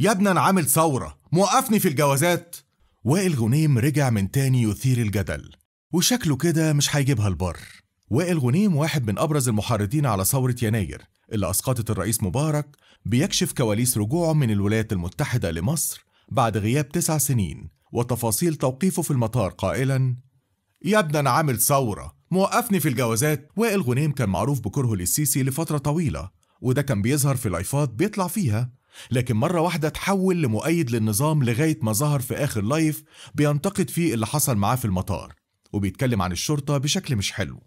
يا ابني انا عامل ثوره موقفني في الجوازات وائل غنيم رجع من تاني يثير الجدل وشكله كده مش هيجيبها البر وائل غنيم واحد من ابرز المحرضين على ثوره يناير اللي اسقطت الرئيس مبارك بيكشف كواليس رجوعه من الولايات المتحده لمصر بعد غياب تسع سنين وتفاصيل توقيفه في المطار قائلا يا ابني انا عامل ثوره موقفني في الجوازات وائل غنيم كان معروف بكرهه للسيسي لفتره طويله وده كان بيظهر في لايفات بيطلع فيها لكن مرة واحدة تحول لمؤيد للنظام لغاية ما ظهر في آخر لايف بينتقد فيه اللي حصل معاه في المطار وبيتكلم عن الشرطة بشكل مش حلو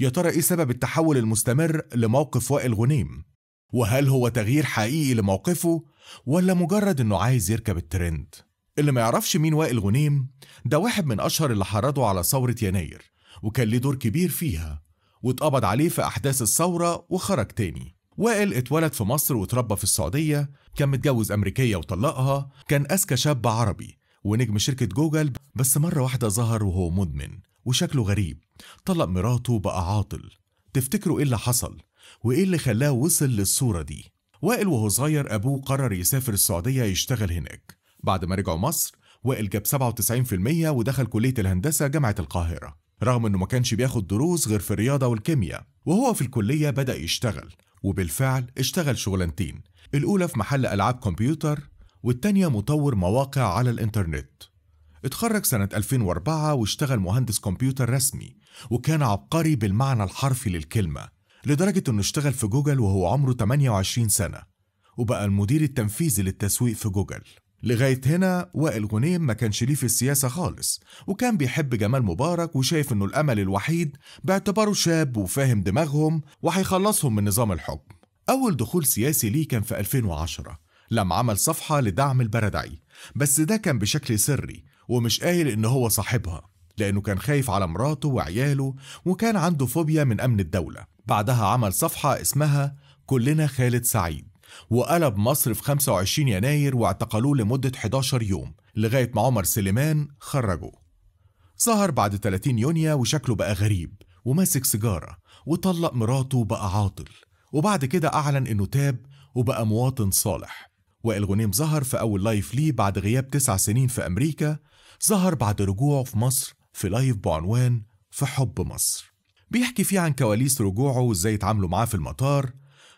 يا ترى إيه سبب التحول المستمر لموقف وائل غنيم؟ وهل هو تغيير حقيقي لموقفه ولا مجرد إنه عايز يركب الترند؟ اللي ما يعرفش مين وائل غنيم ده واحد من أشهر اللي حرضوا على ثورة يناير وكان ليه دور كبير فيها واتقبض عليه في أحداث الثورة وخرج تاني وائل اتولد في مصر واتربى في السعودية كان متجوز أمريكية وطلقها كان أذكى شاب عربي ونجم شركة جوجل بس مرة واحدة ظهر وهو مدمن وشكله غريب طلق مراته بقى عاطل تفتكروا ايه اللي حصل وايه اللي خلاه وصل للصورة دي وائل وهو صغير أبوه قرر يسافر السعودية يشتغل هناك بعد ما رجعوا مصر وائل جاب 97% ودخل كلية الهندسة جامعة القاهرة رغم انه ما كانش بياخد دروس غير في الرياضة والكيمياء وهو في الكلية بدأ يشتغل وبالفعل اشتغل شغلانتين الأولى في محل ألعاب كمبيوتر والتانية مطور مواقع على الإنترنت اتخرج سنة 2004 واشتغل مهندس كمبيوتر رسمي وكان عبقري بالمعنى الحرفي للكلمة لدرجة انه اشتغل في جوجل وهو عمره 28 سنة وبقى المدير التنفيذي للتسويق في جوجل لغاية هنا وائل غنيم ما كانش ليه في السياسة خالص وكان بيحب جمال مبارك وشايف انه الأمل الوحيد باعتباره شاب وفاهم دماغهم وهيخلصهم من نظام الحكم أول دخول سياسي ليه كان في 2010 لما عمل صفحة لدعم البردعي بس ده كان بشكل سري ومش قايل إن هو صاحبها لأنه كان خايف على مراته وعياله وكان عنده فوبيا من أمن الدولة بعدها عمل صفحة اسمها كلنا خالد سعيد وقلب مصر في 25 يناير واعتقلوه لمدة 11 يوم لغاية ما عمر سليمان خرجه ظهر بعد 30 يونيو وشكله بقى غريب وماسك سيجارة وطلق مراته وبقى عاطل وبعد كده أعلن إنه تاب وبقى مواطن صالح وائل غنيم ظهر في أول لايف ليه بعد غياب تسع سنين في أمريكا ظهر بعد رجوعه في مصر في لايف بعنوان في حب مصر بيحكي فيه عن كواليس رجوعه وازاي اتعاملوا معاه في المطار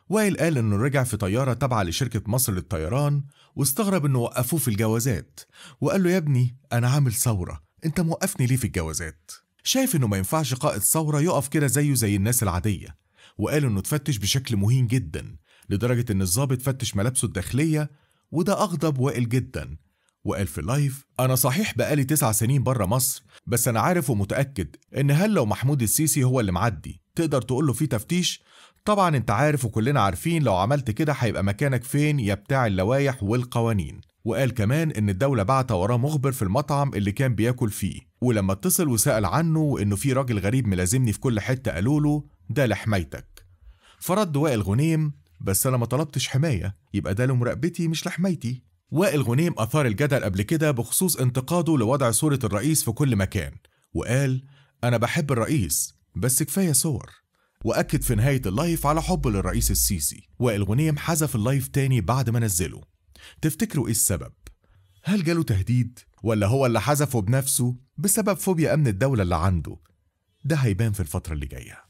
وائل قال إنه رجع في طيارة تابعة لشركة مصر للطيران واستغرب إنه وقفوه في الجوازات وقال له يا ابني أنا عامل ثورة أنت موقفني ليه في الجوازات؟ شايف إنه ما ينفعش قائد ثورة يقف كده زيه زي الناس العادية وقال إنه اتفتش بشكل مهين جدا لدرجة إن الظابط فتش ملابسه الداخلية وده أغضب وائل جدا وقال في اللايف أنا صحيح بقالي تسع سنين بره مصر بس أنا عارف ومتأكد إن هل لو محمود السيسي هو اللي معدي تقدر تقول له في تفتيش طبعا انت عارف وكلنا عارفين لو عملت كده هيبقى مكانك فين يا بتاع اللوائح والقوانين وقال كمان ان الدولة بعت وراه مخبر في المطعم اللي كان بياكل فيه ولما اتصل وسأل عنه وانه في راجل غريب ملازمني في كل حتة قالوا له ده لحمايتك فرد وائل غنيم بس انا ما طلبتش حماية يبقى ده لمراقبتي مش لحمايتي وائل غنيم اثار الجدل قبل كده بخصوص انتقاده لوضع صورة الرئيس في كل مكان وقال انا بحب الرئيس بس كفاية صور وأكد في نهاية اللايف على حبه للرئيس السيسي وائل غنيم حذف اللايف تاني بعد ما نزله تفتكروا إيه السبب؟ هل جاله تهديد؟ ولا هو اللي حذفه بنفسه بسبب فوبيا أمن الدولة اللي عنده؟ ده هيبان في الفترة اللي جاية